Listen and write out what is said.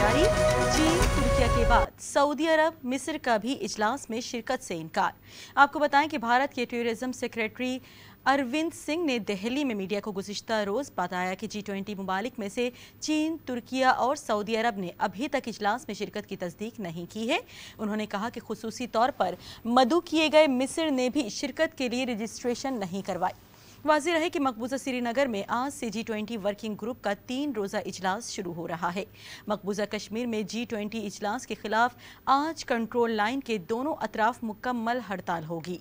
जारी चीन तुर्किया के बाद सऊदी अरब मिस्र का भी इजलास में शिरकत से इनकार आपको बताएं कि भारत के टूरिज्म सेक्रेटरी अरविंद सिंह ने दिल्ली में मीडिया को गुजशत रोज़ बताया कि जी ट्वेंटी ममालिक में से चीन तुर्किया और सऊदी अरब ने अभी तक इजलास में शिरकत की तस्दीक नहीं की है उन्होंने कहा कि खसूसी तौर पर मधु किए गए मिस्र ने भी शिरकत के लिए रजिस्ट्रेशन नहीं करवाई वाजी रहे कि मकबूजा श्रीनगर में आज से जी ट्वेंटी वर्किंग ग्रुप का तीन रोज़ा इजलास शुरू हो रहा है मकबूजा कश्मीर में जी ट्वेंटी इजलास के खिलाफ आज कंट्रोल लाइन के दोनों अतराफ मुकम्मल हड़ताल होगी